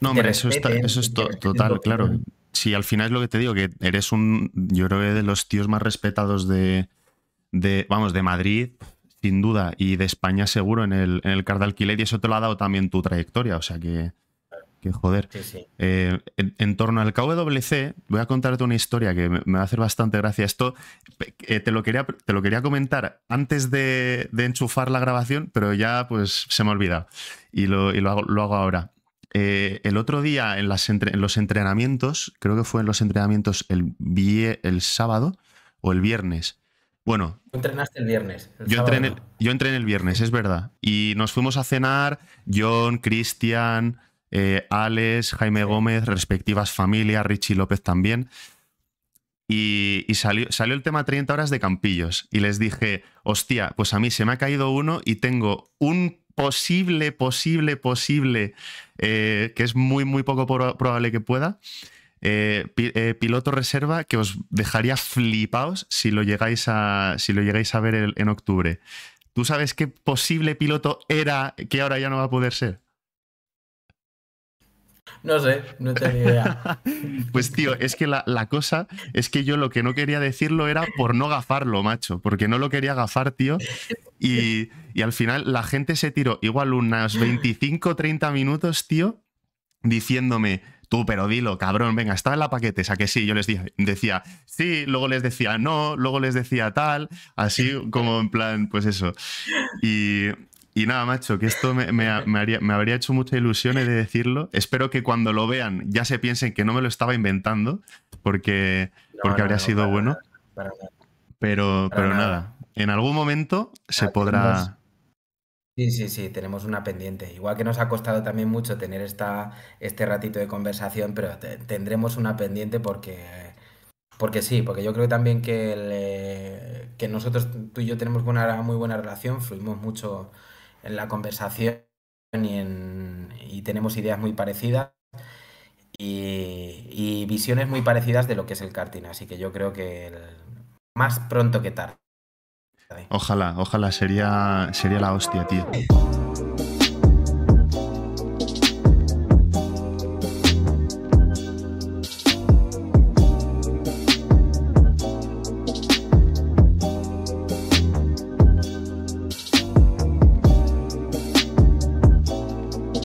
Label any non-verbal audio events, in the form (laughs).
No, hombre, eso, está, eso es total, claro. Si al final es lo que te digo, que eres un, yo creo que de los tíos más respetados de, vamos, de Madrid, sin duda, y de España seguro en el, en el card de alquiler, y eso te lo ha dado también tu trayectoria, o sea que, que joder. Eh, en, torno al KWC, voy a contarte una historia que me, va a hacer bastante gracia. Esto eh, te, lo quería, te lo quería comentar antes de, enchufar la grabación, pero ya pues se me ha olvidado y y lo, hago, lo hago ahora. Eh, el otro día en, los entrenamientos, creo que fue en los entrenamientos el, el sábado o el viernes. Bueno. entrenaste el viernes. yo, entrené, el viernes, es verdad. Y nos fuimos a cenar, John, Cristian, eh, Alex, Jaime Gómez, respectivas familias, Richie López también. Y, salió, salió, el tema 30 horas de campillos. Y les dije, hostia, pues a mí se me ha caído uno y tengo un posible, posible, posible, eh, que es muy, muy poco probable que pueda. Eh, eh, piloto reserva que os dejaría flipaos si lo llegáis a, si lo llegáis a ver en octubre. ¿Tú sabes qué posible piloto era que ahora ya no va a poder ser? No sé, no tenía idea. (laughs) pues tío, es que la, la, cosa es que yo lo que no quería decirlo era por no gafarlo, macho, porque no lo quería gafar, tío. (laughs) Y, al final la gente se tiró igual unas 25, 30 minutos, tío, diciéndome, tú, pero dilo, cabrón, venga, está en la paquete, sea que sí, yo les decía, decía sí, luego les decía no, luego les decía tal, así como en plan, pues eso. Y, nada, macho, que esto me, me, habría hecho mucha ilusión de decirlo. Espero que cuando lo vean ya se piensen que no me lo estaba inventando, porque, porque habría sido bueno. pero, pero nada en algún momento se ah, podrá... Sí, sí, sí, tenemos una pendiente. Igual que nos ha costado también mucho tener esta, este ratito de conversación, pero tendremos una pendiente porque, porque sí, porque yo creo también que, eh, nosotros, tú y yo, tenemos una muy buena relación, fluimos mucho en la conversación y, tenemos ideas muy parecidas. Y, visiones muy parecidas de lo que es el karting, así que yo creo que más pronto que tarde Ojalá, ojalá, sería, sería la hostia, tío.